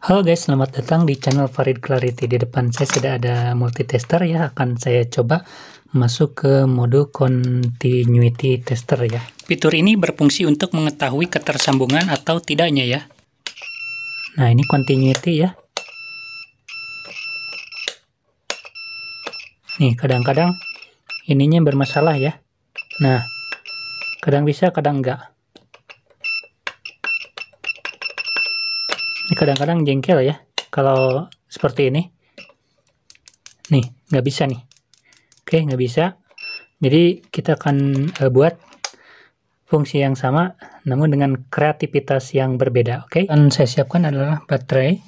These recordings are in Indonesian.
Halo guys, selamat datang di channel Farid Clarity. Di depan saya sudah ada multitester ya, akan saya coba masuk ke mode continuity tester ya. Fitur ini berfungsi untuk mengetahui ketersambungan atau tidaknya ya. Nah, ini continuity ya. Nih, kadang-kadang ininya bermasalah ya. Nah, kadang bisa, kadang enggak. kadang-kadang jengkel ya kalau seperti ini nih nggak bisa nih oke nggak bisa jadi kita akan uh, buat fungsi yang sama namun dengan kreativitas yang berbeda oke okay? yang saya siapkan adalah baterai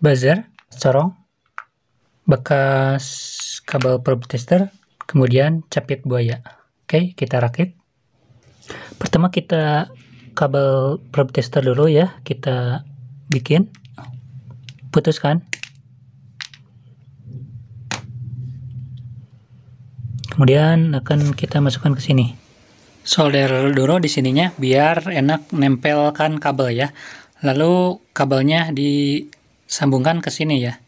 buzzer corong bekas kabel probe tester kemudian capit buaya oke okay, kita rakit pertama kita kabel probe tester dulu ya kita bikin putuskan kemudian akan kita masukkan ke sini solder dulu di sininya biar enak nempelkan kabel ya lalu kabelnya disambungkan ke sini ya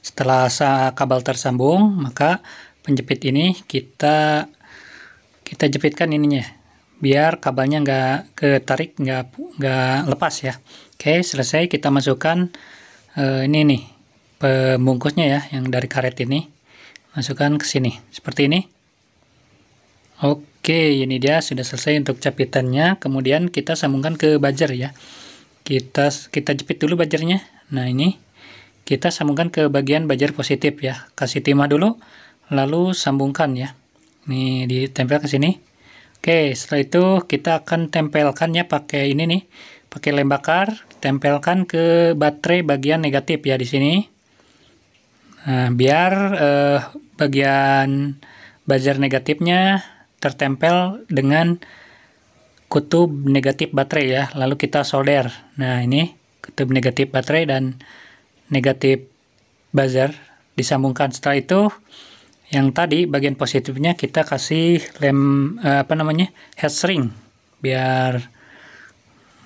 setelah kabel tersambung maka penjepit ini kita kita jepitkan ininya biar kabelnya nggak ketarik nggak nggak lepas ya oke selesai kita masukkan eh, ini nih pembungkusnya ya yang dari karet ini masukkan ke sini seperti ini oke ini dia sudah selesai untuk capitannya kemudian kita sambungkan ke bajer ya kita kita jepit dulu bajernya nah ini kita sambungkan ke bagian bajer positif ya kasih timah dulu lalu sambungkan ya ini ditempel ke sini Oke, setelah itu kita akan tempelkannya pakai ini nih, pakai lem bakar, tempelkan ke baterai bagian negatif ya di sini. Nah, biar eh, bagian buzzer negatifnya tertempel dengan kutub negatif baterai ya. Lalu kita solder. Nah, ini kutub negatif baterai dan negatif buzzer disambungkan. Setelah itu yang tadi bagian positifnya kita kasih lem eh, apa namanya head ring biar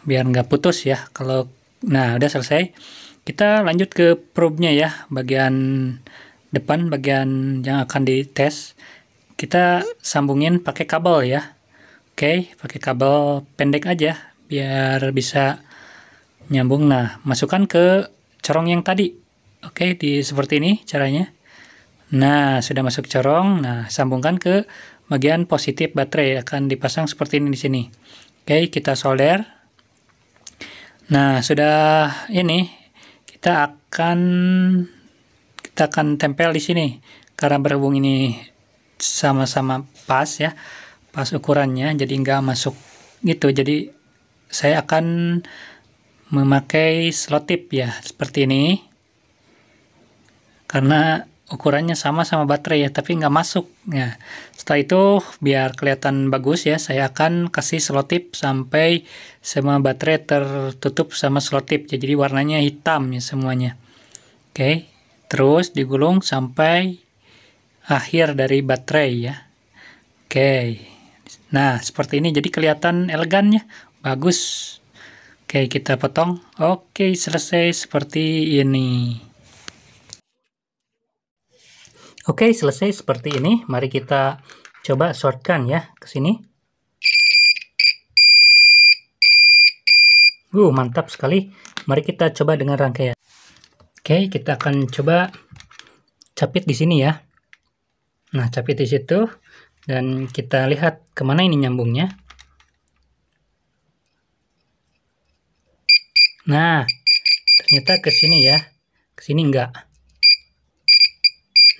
biar nggak putus ya kalau nah udah selesai kita lanjut ke probe nya ya bagian depan bagian yang akan dites kita sambungin pakai kabel ya oke pakai kabel pendek aja biar bisa nyambung nah masukkan ke corong yang tadi oke di seperti ini caranya Nah, sudah masuk corong. Nah, sambungkan ke bagian positif baterai akan dipasang seperti ini di sini. Oke, kita solder. Nah, sudah ini kita akan kita akan tempel di sini karena berhubung ini sama-sama pas ya, pas ukurannya jadi enggak masuk gitu. Jadi saya akan memakai slot tip ya seperti ini karena ukurannya sama sama baterai ya tapi nggak masuk ya setelah itu biar kelihatan bagus ya saya akan kasih selotip sampai semua baterai tertutup sama selotip. Ya, jadi warnanya hitam ya semuanya oke terus digulung sampai akhir dari baterai ya oke nah seperti ini jadi kelihatan elegan ya bagus oke kita potong oke selesai seperti ini Oke, selesai seperti ini. Mari kita coba shortkan ya ke sini. Uh, mantap sekali. Mari kita coba dengan rangkaian. Oke, kita akan coba capit di sini ya. Nah, capit di situ. Dan kita lihat kemana ini nyambungnya. Nah, ternyata ke sini ya. Ke sini enggak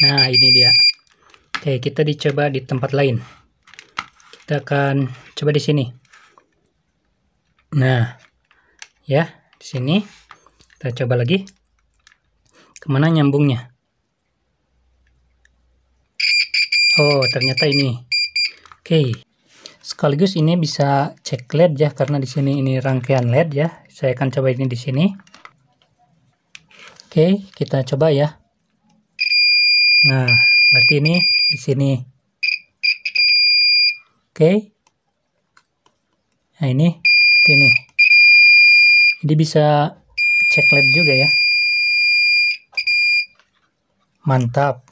nah ini dia oke kita dicoba di tempat lain kita akan coba di sini nah ya di sini kita coba lagi kemana nyambungnya oh ternyata ini oke sekaligus ini bisa cek LED ya karena di sini ini rangkaian LED ya saya akan coba ini di sini Oke, kita coba ya. Nah, berarti ini di sini. Oke. Okay. Nah, ini berarti ini. Jadi bisa cek lab juga ya. Mantap.